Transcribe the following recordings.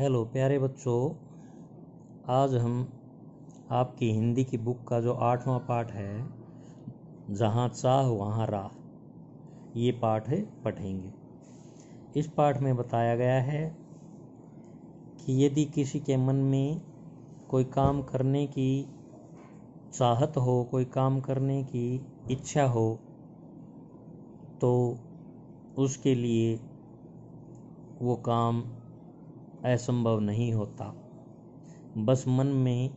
hello प्यारे बच्चों आज हम आपकी हिंदी की बुक का जो आठवां पाठ है जहाँ चाह वहाँ राह ये पाठ पढ़ेंगे इस पाठ में बताया गया है कि यदि किसी के मन में कोई काम करने की चाहत हो कोई काम करने की इच्छा हो तो उसके लिए वो काम असंभव नहीं होता बस मन में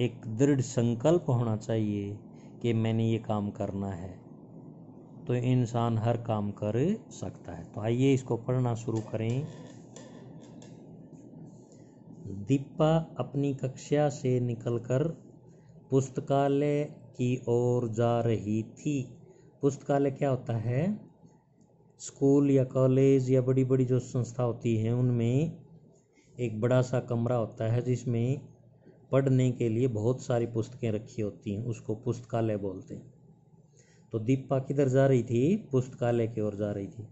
एक दृढ़ संकल्प होना चाहिए कि मैंने ये काम करना है तो इंसान हर काम कर सकता है तो आइए इसको पढ़ना शुरू करें दीपा अपनी कक्षा से निकलकर पुस्तकालय की ओर जा रही थी पुस्तकालय क्या होता है स्कूल या कॉलेज या बड़ी बड़ी जो संस्था होती हैं उनमें एक बड़ा सा कमरा होता है जिसमें पढ़ने के लिए बहुत सारी पुस्तकें रखी होती हैं उसको पुस्तकालय बोलते हैं तो दीपा किधर जा रही थी पुस्तकालय की ओर जा रही थी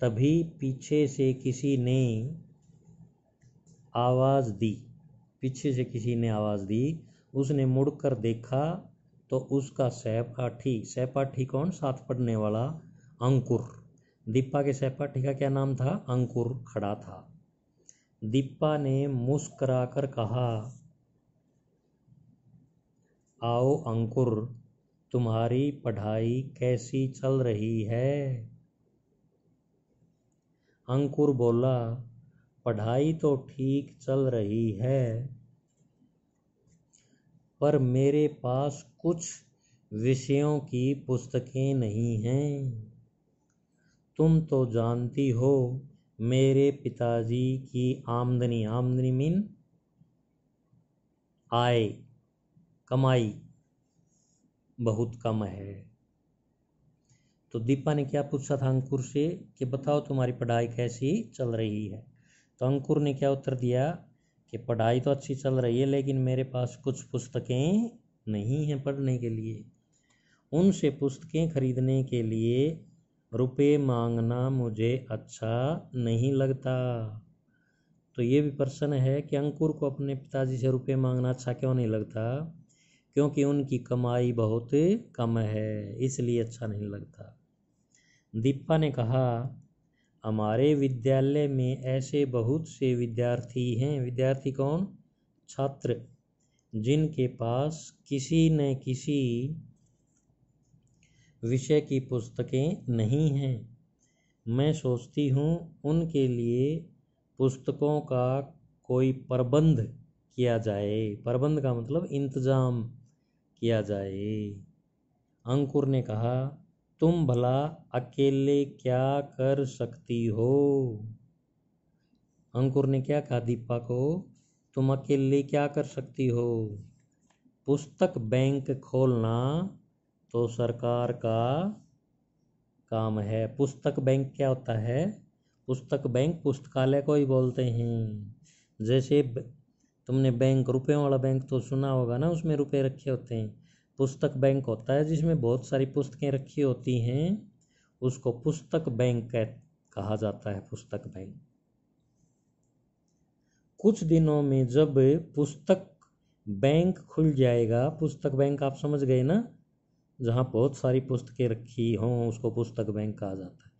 तभी पीछे से किसी ने आवाज़ दी पीछे से किसी ने आवाज़ दी उसने मुड़कर देखा तो उसका सहपाठी सहपाठी कौन साथ पढ़ने वाला अंकुर दीपा के सहपाठी का क्या नाम था अंकुर खड़ा था दीपा ने कर कहा आओ अंकुर तुम्हारी पढ़ाई कैसी चल रही है अंकुर बोला पढ़ाई तो ठीक चल रही है पर मेरे पास कुछ विषयों की पुस्तकें नहीं हैं तुम तो जानती हो मेरे पिताजी की आमदनी आमदनी मीन आय कमाई बहुत कम है तो दीपा ने क्या पूछा था अंकुर से कि बताओ तुम्हारी पढ़ाई कैसी चल रही है तो अंकुर ने क्या उत्तर दिया कि पढ़ाई तो अच्छी चल रही है लेकिन मेरे पास कुछ पुस्तकें नहीं हैं पढ़ने के लिए उनसे पुस्तकें खरीदने के लिए रुपये मांगना मुझे अच्छा नहीं लगता तो ये भी प्रश्न है कि अंकुर को अपने पिताजी से रुपये मांगना अच्छा क्यों नहीं लगता क्योंकि उनकी कमाई बहुत कम है इसलिए अच्छा नहीं लगता दीपा ने कहा हमारे विद्यालय में ऐसे बहुत से विद्यार्थी हैं विद्यार्थी कौन छात्र जिनके पास किसी न किसी विषय की पुस्तकें नहीं हैं मैं सोचती हूँ उनके लिए पुस्तकों का कोई प्रबंध किया जाए प्रबंध का मतलब इंतज़ाम किया जाए अंकुर ने कहा तुम भला अकेले क्या कर सकती हो अंकुर ने क्या कहा दीपा को तुम अकेले क्या कर सकती हो पुस्तक बैंक खोलना तो सरकार का काम है पुस्तक बैंक क्या होता है पुस्तक बैंक पुस्तकालय को ही बोलते हैं जैसे तुमने बैंक रुपये वाला बैंक तो सुना होगा ना उसमें रुपये रखे होते हैं पुस्तक बैंक होता है जिसमें बहुत सारी पुस्तकें रखी होती हैं उसको पुस्तक बैंक कहा जाता है पुस्तक बैंक कुछ दिनों में जब पुस्तक बैंक खुल जाएगा पुस्तक बैंक आप समझ गए ना जहाँ बहुत सारी पुस्तकें रखी हों उसको पुस्तक बैंक कहा जाता है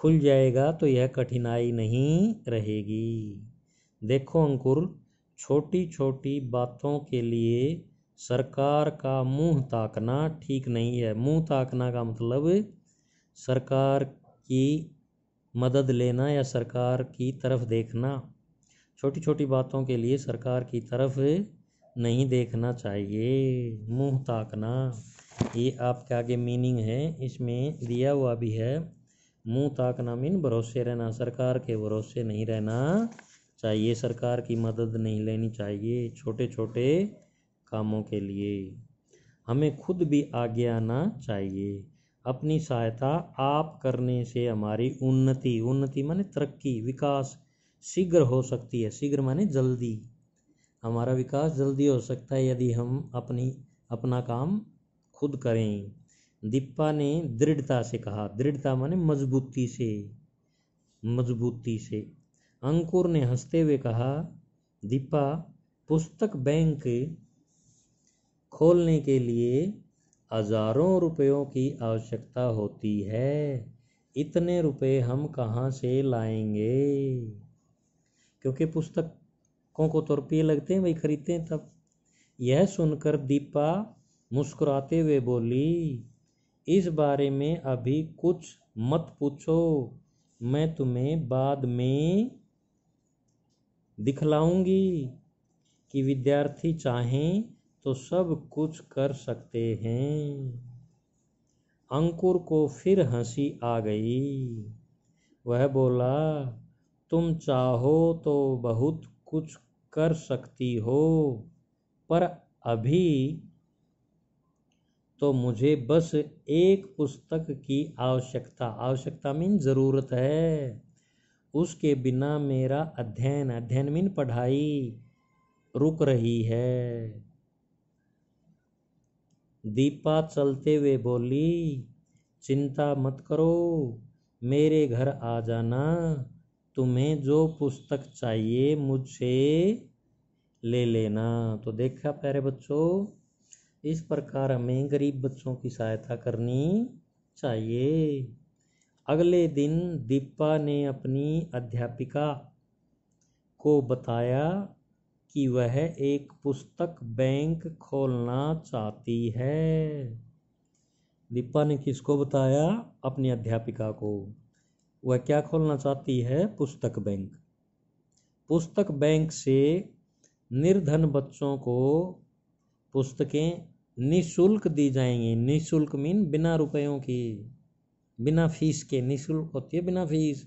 खुल जाएगा तो यह कठिनाई नहीं रहेगी देखो अंकुर छोटी छोटी बातों के लिए सरकार का मुंह ताकना ठीक नहीं है मुंह ताकना का मतलब सरकार की मदद लेना या सरकार की तरफ देखना छोटी छोटी बातों के लिए सरकार की तरफ नहीं देखना चाहिए मुंह ताकना ये आपके आगे मीनिंग है इसमें दिया हुआ भी है मुंह ताकना मीन भरोसे रहना सरकार के भरोसे नहीं रहना चाहिए सरकार की मदद नहीं लेनी चाहिए छोटे छोटे कामों के लिए हमें खुद भी आगे आना चाहिए अपनी सहायता आप करने से हमारी उन्नति उन्नति माने तरक्की विकास शीघ्र हो सकती है शीघ्र माने जल्दी हमारा विकास जल्दी हो सकता है यदि हम अपनी अपना काम खुद करें दीपा ने दृढ़ता से कहा दृढ़ता माने मजबूती से मजबूती से अंकुर ने हंसते हुए कहा दीपा पुस्तक बैंक खोलने के लिए हजारों रुपयों की आवश्यकता होती है इतने रुपए हम कहाँ से लाएंगे क्योंकि पुस्तकों को तो रुपये लगते हैं वही खरीदते हैं तब यह सुनकर दीपा मुस्कुराते हुए बोली इस बारे में अभी कुछ मत पूछो मैं तुम्हें बाद में दिखलाऊंगी कि विद्यार्थी चाहें तो सब कुछ कर सकते हैं अंकुर को फिर हंसी आ गई वह बोला तुम चाहो तो बहुत कुछ कर सकती हो पर अभी तो मुझे बस एक पुस्तक की आवश्यकता आवश्यकता मीन ज़रूरत है उसके बिना मेरा अध्ययन अध्ययन मीन पढ़ाई रुक रही है दीपा चलते हुए बोली चिंता मत करो मेरे घर आ जाना तुम्हें जो पुस्तक चाहिए मुझसे ले लेना तो देखा प्यारे बच्चों इस प्रकार हमें गरीब बच्चों की सहायता करनी चाहिए अगले दिन दीपा ने अपनी अध्यापिका को बताया कि वह एक पुस्तक बैंक खोलना चाहती है दीपा ने किसको बताया अपनी अध्यापिका को वह क्या खोलना चाहती है पुस्तक बैंक पुस्तक बैंक से निर्धन बच्चों को पुस्तकें निशुल्क दी जाएंगी निशुल्क मीन बिना रुपयों की बिना फीस के निशुल्क होती है बिना फीस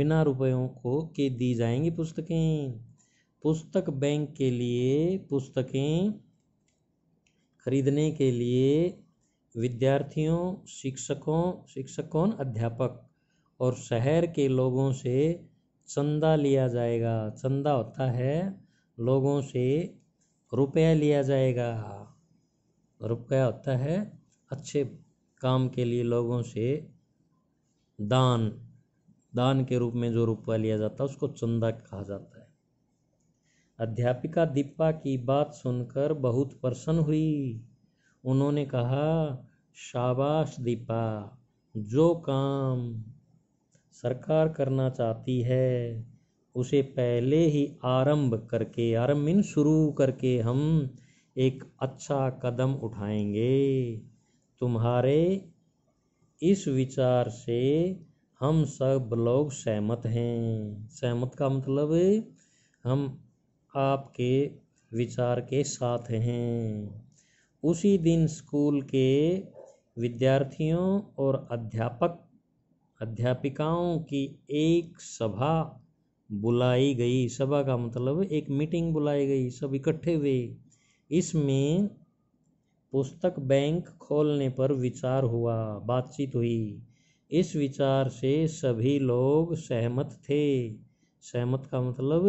बिना रुपयों को के दी जाएंगी पुस्तकें पुस्तक बैंक के लिए पुस्तकें खरीदने के लिए विद्यार्थियों शिक्षकों शिक्षकों अध्यापक और शहर के लोगों से चंदा लिया जाएगा चंदा होता है लोगों से रुपया लिया जाएगा रुपया होता है अच्छे काम के लिए लोगों से दान दान के रूप में जो रुपया लिया जाता है उसको चंदा कहा जाता है अध्यापिका दीपा की बात सुनकर बहुत प्रसन्न हुई उन्होंने कहा शाबाश दीपा जो काम सरकार करना चाहती है उसे पहले ही आरंभ करके आरंभ मीन शुरू करके हम एक अच्छा कदम उठाएंगे तुम्हारे इस विचार से हम सब लोग सहमत हैं सहमत का मतलब हम आपके विचार के साथ हैं उसी दिन स्कूल के विद्यार्थियों और अध्यापक अध्यापिकाओं की एक सभा बुलाई गई सभा का मतलब एक मीटिंग बुलाई गई सब इकट्ठे हुए इसमें पुस्तक बैंक खोलने पर विचार हुआ बातचीत हुई इस विचार से सभी लोग सहमत थे सहमत का मतलब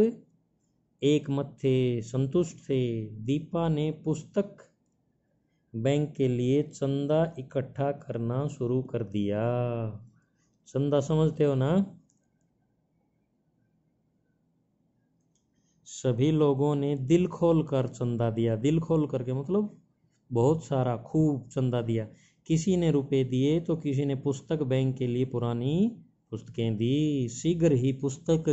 एक मत थे संतुष्ट थे दीपा ने पुस्तक बैंक के लिए चंदा इकट्ठा करना शुरू कर दिया चंदा समझते हो ना सभी लोगों ने दिल खोल कर चंदा दिया दिल खोल करके मतलब बहुत सारा खूब चंदा दिया किसी ने रुपए दिए तो किसी ने पुस्तक बैंक के लिए पुरानी पुस्तकें दी शीघ्र ही पुस्तक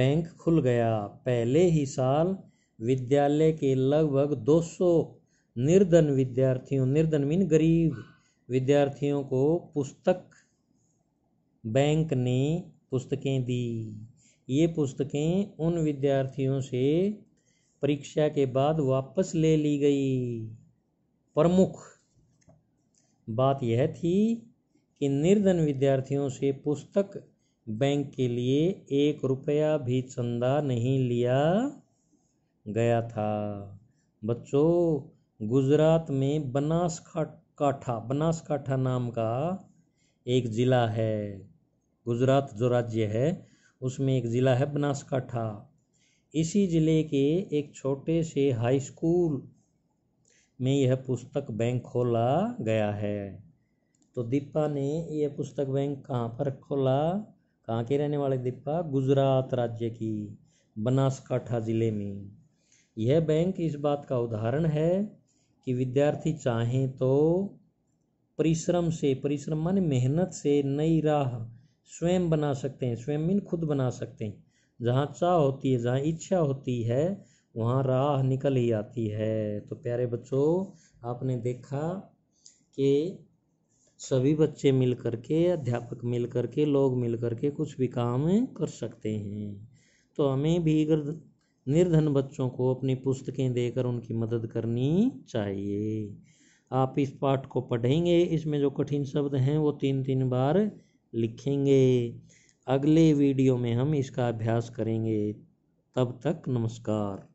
बैंक खुल गया पहले ही साल विद्यालय के लगभग 200 निर्धन विद्यार्थियों निर्धन मीन गरीब विद्यार्थियों को पुस्तक बैंक ने पुस्तकें दी ये पुस्तकें उन विद्यार्थियों से परीक्षा के बाद वापस ले ली गई प्रमुख बात यह थी कि निर्धन विद्यार्थियों से पुस्तक बैंक के लिए एक रुपया भी चंदा नहीं लिया गया था बच्चों गुजरात में बनासकाठा बनासकाठा नाम का एक ज़िला है गुजरात जो राज्य है उसमें एक ज़िला है बनासकाठा इसी ज़िले के एक छोटे से हाई स्कूल में यह पुस्तक बैंक खोला गया है तो दीपा ने यह पुस्तक बैंक कहाँ पर खोला कहाँ के रहने वाले दीपा गुजरात राज्य की बनासकाठा ज़िले में यह बैंक इस बात का उदाहरण है कि विद्यार्थी चाहें तो परिश्रम से परिश्रम मान मेहनत से नई राह स्वयं बना सकते हैं स्वयं मीन खुद बना सकते हैं जहाँ चाह होती है जहाँ इच्छा होती है वहाँ राह निकल ही आती है तो प्यारे बच्चों आपने देखा कि सभी बच्चे मिल करके अध्यापक मिल करके लोग मिल करके कुछ भी काम कर सकते हैं तो हमें भी निर्धन बच्चों को अपनी पुस्तकें देकर उनकी मदद करनी चाहिए आप इस पाठ को पढ़ेंगे इसमें जो कठिन शब्द हैं वो तीन तीन बार लिखेंगे अगले वीडियो में हम इसका अभ्यास करेंगे तब तक नमस्कार